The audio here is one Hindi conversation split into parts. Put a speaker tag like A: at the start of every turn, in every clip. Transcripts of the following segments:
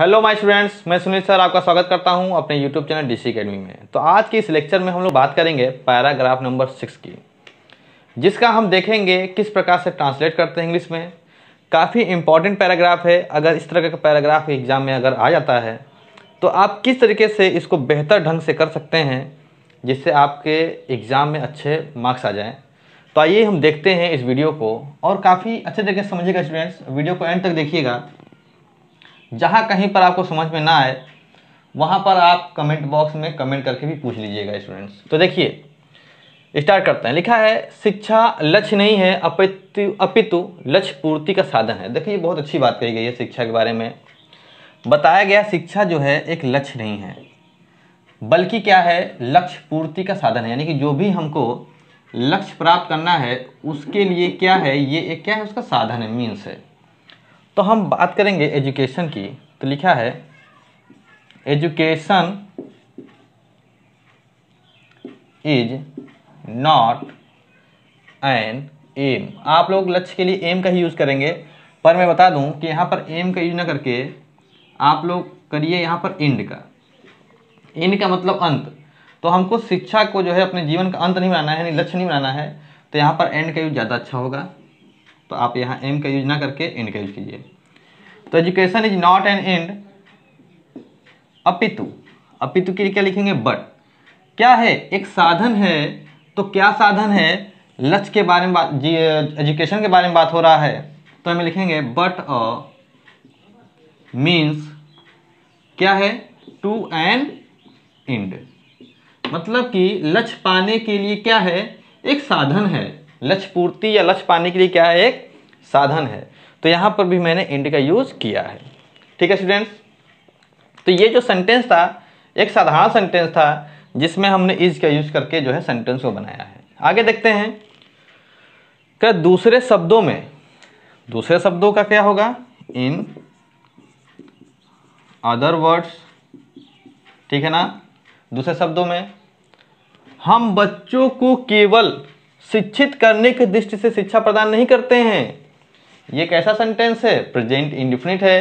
A: हेलो माय स्टूडेंट्स मैं सुनील सर आपका स्वागत करता हूं अपने यूट्यूब चैनल डीसी अकेडमी में तो आज के इस लेक्चर में हम लोग बात करेंगे पैराग्राफ नंबर सिक्स की जिसका हम देखेंगे किस प्रकार से ट्रांसलेट करते हैं इंग्लिश में काफ़ी इंपॉर्टेंट पैराग्राफ है अगर इस तरह का पैराग्राफ एग्जाम में अगर आ जाता है तो आप किस तरीके से इसको बेहतर ढंग से कर सकते हैं जिससे आपके एग्ज़ाम में अच्छे मार्क्स आ जाएँ तो आइए हम देखते हैं इस वीडियो को और काफ़ी अच्छे तरीके से समझिएगा स्टूडेंट्स वीडियो को एंड तक देखिएगा जहाँ कहीं पर आपको समझ में ना आए वहाँ पर आप कमेंट बॉक्स में कमेंट करके भी पूछ लीजिएगा स्टूडेंट्स तो देखिए स्टार्ट करते हैं लिखा है शिक्षा लक्ष्य नहीं है अपितु अपितु लक्ष्य पूर्ति का साधन है देखिए बहुत अच्छी बात कही गई है शिक्षा के बारे में बताया गया शिक्षा जो है एक लक्ष्य नहीं है बल्कि क्या है लक्ष्य पूर्ति का साधन है यानी कि जो भी हमको लक्ष्य प्राप्त करना है उसके लिए क्या है ये एक क्या है उसका साधन है मीन्स है तो हम बात करेंगे एजुकेशन की तो लिखा है education is not an aim आप लोग लक्ष्य के लिए एम का ही यूज़ करेंगे पर मैं बता दूं कि यहाँ पर एम का यूज ना करके आप लोग करिए यहाँ पर इंड का इंड का मतलब अंत तो हमको शिक्षा को जो है अपने जीवन का अंत नहीं बनाना है यानी लक्ष्य नहीं बनाना है तो यहाँ पर एंड का यूज ज़्यादा अच्छा होगा तो आप यहाँ एम का यूज ना करके एंड का यूज कीजिए तो education is not an end अपितु अपितु के लिए क्या लिखेंगे बट क्या है एक साधन है तो क्या साधन है लक्ष्य के बारे में बात जी एजुकेशन के बारे में बात हो रहा है तो हमें लिखेंगे बट अ मीन्स क्या है टू एंड इंड मतलब कि लक्ष्य पाने के लिए क्या है एक साधन है लक्ष्य पूर्ति या लक्ष्य पाने के लिए क्या है एक साधन है तो यहाँ पर भी मैंने इंड का यूज़ किया है ठीक है स्टूडेंट्स तो ये जो सेंटेंस था एक साधारण सेंटेंस था जिसमें हमने इज का यूज़ करके जो है सेंटेंस को बनाया है आगे देखते हैं क्या दूसरे शब्दों में दूसरे शब्दों का क्या होगा इन अदर वर्ड्स ठीक है ना दूसरे शब्दों में हम बच्चों को केवल शिक्षित करने की दृष्टि से शिक्षा प्रदान नहीं करते हैं ये कैसा सेंटेंस है प्रेजेंट इंडिफिनिट है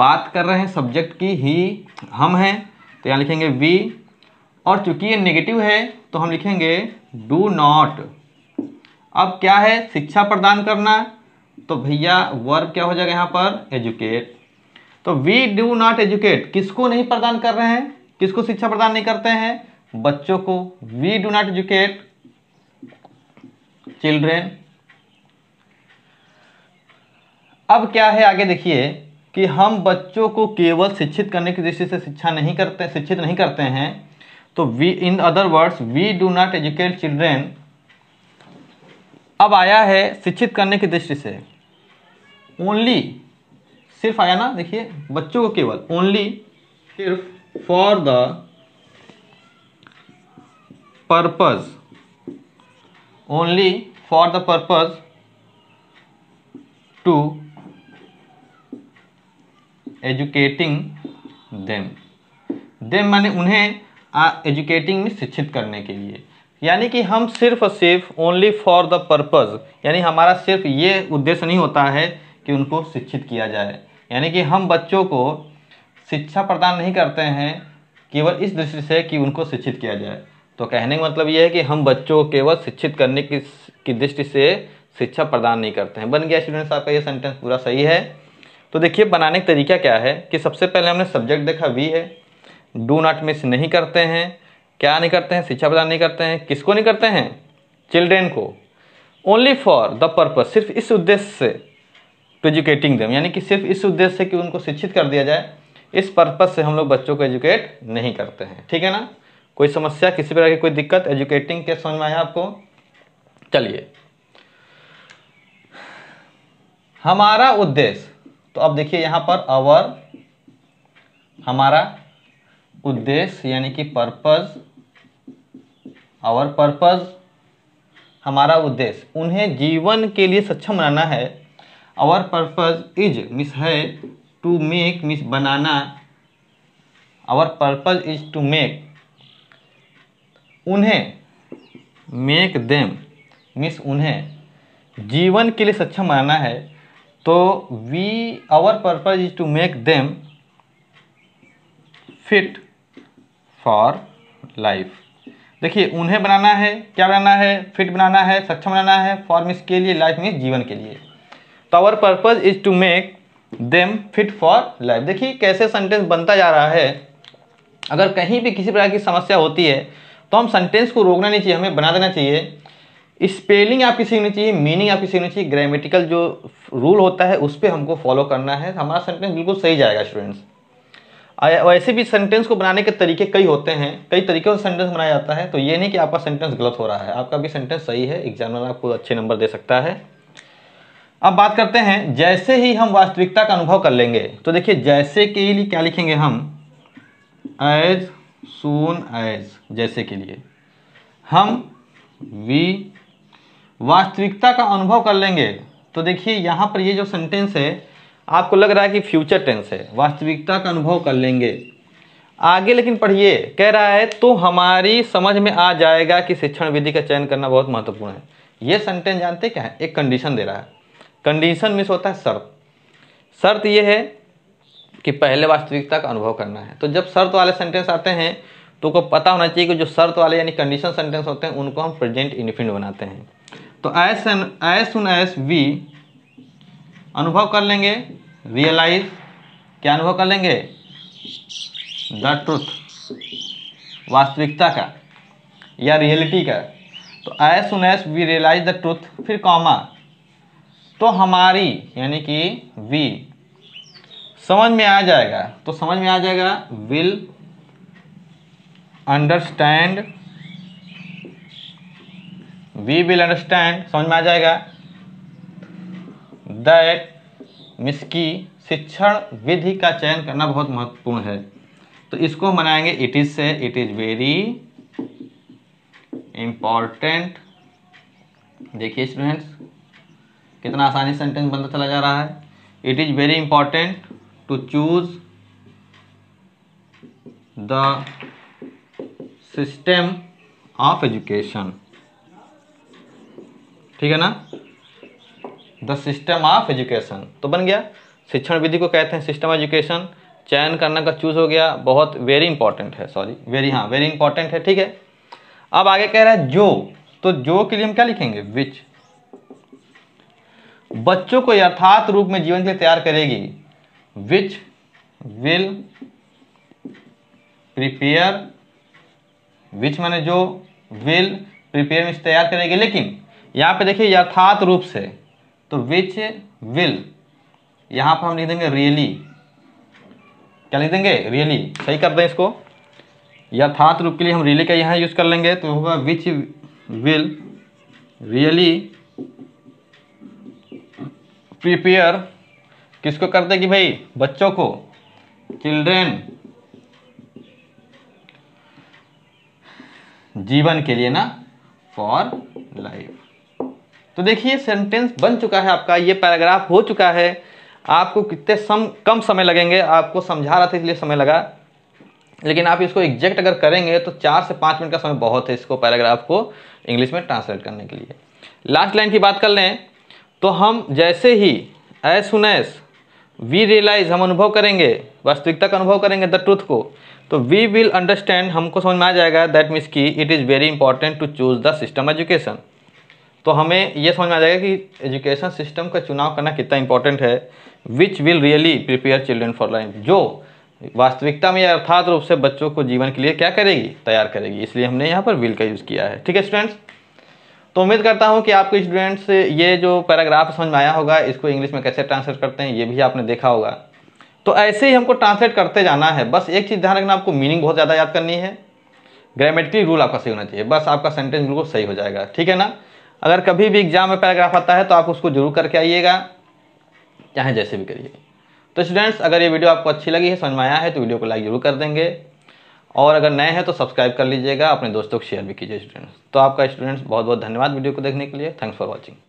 A: बात कर रहे हैं सब्जेक्ट की ही हम हैं तो यहाँ लिखेंगे वी और चूंकि ये नेगेटिव है तो हम लिखेंगे डू नॉट अब क्या है शिक्षा प्रदान करना तो भैया वर्ब क्या हो जाएगा यहाँ पर एजुकेट तो वी डू नॉट एजुकेट किसको नहीं प्रदान कर रहे हैं किसको शिक्षा प्रदान नहीं करते हैं बच्चों को we do not educate children अब क्या है आगे देखिए कि हम बच्चों को केवल शिक्षित करने की दृष्टि से शिक्षा नहीं करते शिक्षित नहीं करते हैं तो we in other words we do not educate children अब आया है शिक्षित करने की दृष्टि से ओनली सिर्फ आया ना देखिए बच्चों को केवल ओनली सिर्फ for the purpose only for the purpose to educating them them माने उन्हें एजुकेटिंग में शिक्षित करने के लिए यानी कि हम सिर्फ और सिर्फ ओनली फॉर द पर्पज़ यानी हमारा सिर्फ ये उद्देश्य नहीं होता है कि उनको शिक्षित किया जाए यानी कि हम बच्चों को शिक्षा प्रदान नहीं करते हैं केवल इस दृष्टि से कि उनको शिक्षित किया जाए तो कहने का मतलब ये है कि हम बच्चों को केवल शिक्षित करने की की दृष्टि से शिक्षा प्रदान नहीं करते हैं बन गया स्टूडेंट्स आपका ये सेंटेंस पूरा सही है तो देखिए बनाने का तरीका क्या है कि सबसे पहले हमने सब्जेक्ट देखा वी है डू नॉट मिस नहीं करते हैं क्या नहीं करते हैं शिक्षा प्रदान नहीं करते हैं किसको नहीं करते हैं चिल्ड्रेन को ओनली फॉर द पर्पज सिर्फ इस उद्देश्य से टू एजुकेटिंग दम यानी कि सिर्फ इस उद्देश्य से कि उनको शिक्षित कर दिया जाए इस पर्पज़ से हम लोग बच्चों को एजुकेट नहीं करते हैं ठीक है ना कोई समस्या किसी प्रकार की कोई दिक्कत एजुकेटिंग के समझ में आया आपको चलिए हमारा उद्देश्य तो अब देखिए यहां पर अवर हमारा उद्देश्य यानी कि पर्पज आवर पर्पज हमारा उद्देश्य उन्हें जीवन के लिए सक्षम बनाना है आवर पर्पज इज मिस है टू मेक मिस बनाना our purpose is to make उन्हें मेक देम मीन्स उन्हें जीवन के लिए सक्षम बनाना है तो we our purpose is to make them fit for life देखिए उन्हें बनाना है क्या बनाना है फिट बनाना है सक्षम बनाना है फॉर मीन्स के लिए लाइफ मीन्स जीवन के लिए तो our purpose is to make them fit for life देखिए कैसे सेंटेंस बनता जा रहा है अगर कहीं भी किसी प्रकार की समस्या होती है तो हम सेंटेंस को रोकना नहीं चाहिए हमें बना देना चाहिए स्पेलिंग आपकी सीखनी चाहिए मीनिंग आपकी सीखनी चाहिए ग्रामेटिकल जो रूल होता है उस पर हमको फॉलो करना है हमारा सेंटेंस बिल्कुल सही जाएगा स्टूडेंट्स वैसे भी सेंटेंस को बनाने के तरीके कई होते हैं कई तरीक़ों से सेंटेंस बनाया जाता है तो ये नहीं कि आपका सेंटेंस गलत हो रहा है आपका भी सेंटेंस सही है एग्जामिनर आपको अच्छे नंबर दे सकता है अब बात करते हैं जैसे ही हम वास्तविकता का अनुभव कर लेंगे तो देखिए जैसे के लिए क्या लिखेंगे हम एज सोन एज जैसे के लिए हम वी वास्तविकता का अनुभव कर लेंगे तो देखिए यहाँ पर ये जो सेंटेंस है आपको लग रहा है कि फ्यूचर टेंस है वास्तविकता का अनुभव कर लेंगे आगे लेकिन पढ़िए कह रहा है तो हमारी समझ में आ जाएगा कि शिक्षण विधि का चयन करना बहुत महत्वपूर्ण है ये सेंटेंस जानते क्या है एक कंडीशन दे रहा है कंडीशन मिस होता है शर्त शर्त यह है कि पहले वास्तविकता का अनुभव करना है तो जब शर्त वाले सेंटेंस आते हैं तो को पता होना चाहिए कि जो शर्त वाले यानी कंडीशन सेंटेंस होते हैं उनको हम प्रेजेंट इनिफिनिट बनाते हैं तो as an as soon as we अनुभव कर लेंगे रियलाइज क्या अनुभव कर लेंगे द ट्रुथ वास्तविकता का या रियलिटी का तो as soon as we realise the truth फिर कॉमा तो हमारी यानी कि वी समझ में आ जाएगा तो समझ में आ जाएगा will understand we will understand समझ में आ जाएगा दैट मिस की शिक्षण विधि का चयन करना बहुत महत्वपूर्ण है तो इसको मनाएंगे बनाएंगे इट इज़ से इट इज़ वेरी इंपॉर्टेंट देखिए स्टूडेंट्स कितना आसानी सेंटेंस बनता चला जा रहा है it is very important to choose the system of education ठीक है ना द सिस्टम ऑफ एजुकेशन तो बन गया शिक्षण विधि को कहते हैं सिस्टम एजुकेशन चयन करने का चूज हो गया बहुत वेरी इंपॉर्टेंट है सॉरी वेरी हाँ वेरी इंपॉर्टेंट है ठीक है अब आगे कह रहा है जो तो जो के लिए हम क्या लिखेंगे विच बच्चों को यथार्थ रूप में जीवन के लिए तैयार करेगी which will prepare which माने जो will prepare में तैयार करेगी लेकिन यहाँ पे देखिए यथार्थ रूप से तो विच विल यहाँ पर हम लिख देंगे रियली क्या लिख देंगे रियली सही कर दें इसको यथार्थ रूप के लिए हम रियली का यहाँ यूज़ कर लेंगे तो होगा विच विल रियली प्रिपेयर किसको करते कि भाई बच्चों को चिल्ड्रेन जीवन के लिए ना फॉर लाइफ तो देखिए सेंटेंस बन चुका है आपका ये पैराग्राफ हो चुका है आपको कितने सम कम समय लगेंगे आपको समझा रहा था इसलिए समय लगा लेकिन आप इसको एग्जैक्ट अगर करेंगे तो चार से पाँच मिनट का समय बहुत है इसको पैराग्राफ को इंग्लिश में ट्रांसलेट करने के लिए लास्ट लाइन की बात कर लें तो हम जैसे ही ऐसुनैस वी रियलाइज हम अनुभव करेंगे वास्तविकता का अनुभव करेंगे द ट्रूथ को तो वी विल अंडरस्टैंड हमको समझ में आ जाएगा दैट मीन्स की it is very important to choose the system education तो हमें यह समझ में आ जाएगा कि एजुकेशन सिस्टम का चुनाव करना कितना इंपॉर्टेंट है which will really prepare children for life जो वास्तविकता में अर्थात रूप से बच्चों को जीवन के लिए क्या करेगी तैयार करेगी इसलिए हमने यहाँ पर विल का यूज़ किया है ठीक है स्टूडेंट्स तो उम्मीद करता हूँ कि आपके स्टूडेंट्स ये जो पैराग्राफ समझ में आया होगा इसको इंग्लिश में कैसे ट्रांसलेट करते हैं ये भी आपने देखा होगा तो ऐसे ही हमको ट्रांसलेट करते जाना है बस एक चीज़ ध्यान रखना आपको मीनिंग बहुत ज़्यादा याद करनी है ग्रामेटिकली रूल आपका सही होना चाहिए बस आपका सेंटेंस बिल्कुल सही हो जाएगा ठीक है ना अगर कभी भी एग्जाम में पैराग्राफ आता है तो आप उसको जरूर करके आइएगा चाहे जैसे भी करिए तो स्टूडेंट्स अगर ये वीडियो आपको अच्छी लगी है समझ में आया है तो वीडियो को लाइक जरूर कर देंगे और अगर नए हैं तो सब्सक्राइब कर लीजिएगा अपने दोस्तों को शेयर भी कीजिए स्टूडेंट्स तो आपका स्टूडेंट्स बहुत बहुत धन्यवाद वीडियो को देखने के लिए थैंक्स फॉर वॉचिंग